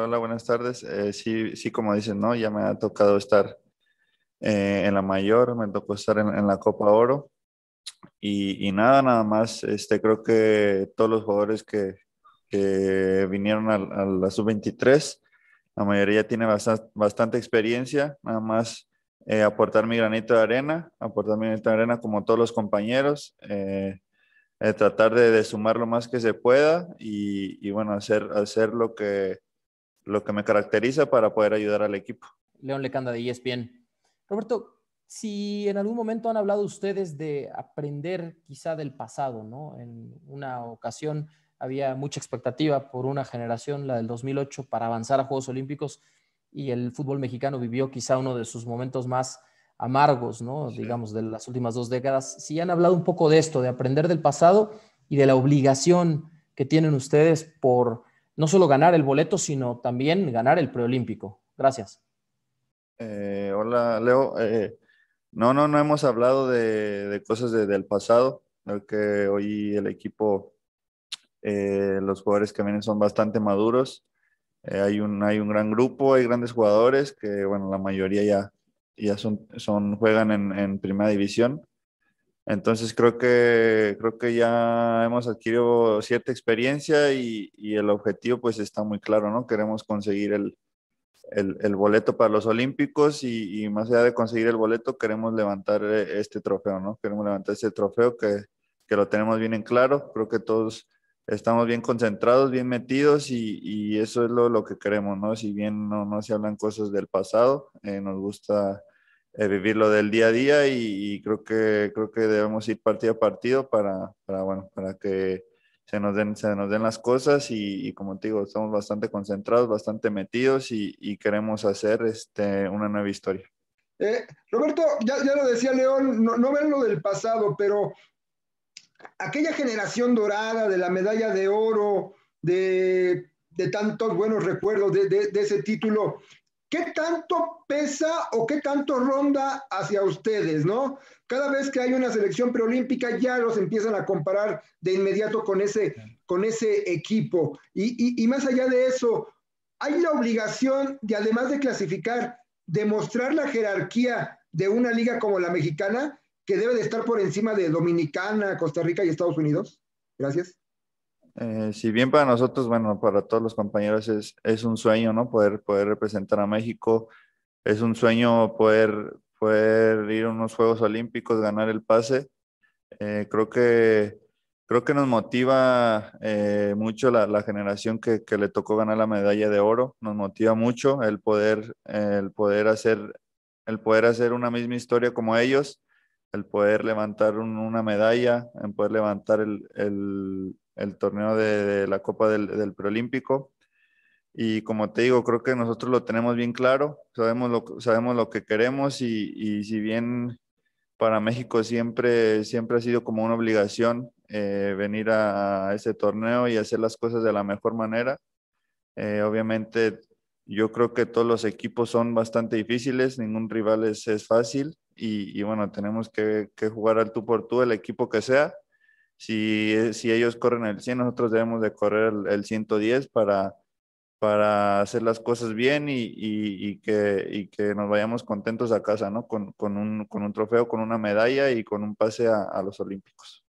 Hola, buenas tardes. Eh, sí, sí, como dicen, ¿no? Ya me ha tocado estar eh, en la mayor, me tocó estar en, la Copa Oro. Y, nada, nada más, este, creo que todos los jugadores que, vinieron a, la sub-23, la mayoría tiene bastante, experiencia, nada más eh, aportar mi granito de arena, aportar mi granito de arena como todos los compañeros, tratar de, sumar lo más que se pueda y, y bueno, hacer, hacer lo que lo que me caracteriza para poder ayudar al equipo. León Lecanda de bien. Roberto, si en algún momento han hablado ustedes de aprender quizá del pasado, ¿no? En una ocasión había mucha expectativa por una generación, la del 2008, para avanzar a Juegos Olímpicos y el fútbol mexicano vivió quizá uno de sus momentos más amargos, ¿no? Digamos, de las últimas dos décadas. Si han hablado un poco de esto, de aprender del pasado y de la obligación que tienen ustedes por no solo ganar el boleto, sino también ganar el preolímpico. Gracias. Eh, hola, Leo. Eh, no, no, no hemos hablado de, cosas del pasado, el que hoy el equipo, eh, los jugadores que vienen son bastante maduros. hay, un, hay un gran grupo, hay grandes jugadores que, bueno, la mayoría ya, ya son, son, juegan en, en primera división. Entonces creo que, creo que ya hemos adquirido cierta experiencia y, el objetivo pues está muy claro, ¿no? Queremos conseguir el, el, boleto para los Olímpicos y, más allá de conseguir el boleto queremos levantar eh, este trofeo, ¿no? Queremos levantar este trofeo que, que lo tenemos bien en claro. Creo que todos estamos bien concentrados, bien metidos y, y eso es lo, lo, que queremos, ¿no? Si bien no, no se hablan cosas del pasado, eh, nos gusta eh, vivirlo del día a día y, creo, que, creo que debemos ir partido a partido para, para, bueno, para que se nos den, se nos den las cosas y, como te digo, estamos bastante concentrados, bastante metidos y, queremos hacer este, una nueva historia. Eh, Roberto, ya, ya, lo decía León, no, no ven lo del pasado, pero aquella generación dorada de la medalla de oro, de, de tantos buenos recuerdos de, de, de, ese título, ¿Qué tanto pesa o qué tanto ronda hacia ustedes, no? Cada vez que hay una selección preolímpica ya los empiezan a comparar de inmediato con ese, con ese equipo. Y, y, más allá de eso, hay la obligación de, además de clasificar, demostrar la jerarquía de una liga como la mexicana, que debe de estar por encima de Dominicana, Costa Rica y Estados Unidos. Gracias. Eh, si bien para nosotros, bueno, para todos los compañeros es, un sueño, ¿no? Poder, poder representar a México, es un sueño poder, poder ir a unos Juegos Olímpicos, ganar el pase. Eh, creo, que, creo que nos motiva eh, mucho la, generación que, que, le tocó ganar la medalla de oro, nos motiva mucho el poder, el poder, hacer, el poder hacer una misma historia como ellos el poder levantar una medalla, el poder levantar el, torneo de, la Copa del, Preolímpico. Y como te digo, creo que nosotros lo tenemos bien claro, sabemos lo, que queremos y, si bien para México siempre, siempre ha sido como una obligación eh, venir a, ese torneo y hacer las cosas de la mejor manera. Eh, obviamente yo creo que todos los equipos son bastante difíciles, ningún rival es fácil y, bueno, tenemos que, jugar al tú por tú, el equipo que sea. Si, eh, si ellos corren el 100, nosotros debemos de correr el, 110 para, para hacer las cosas bien y, que, y, que, nos vayamos contentos a casa, ¿no? Con, un, trofeo, con una medalla y con un pase a los Olímpicos.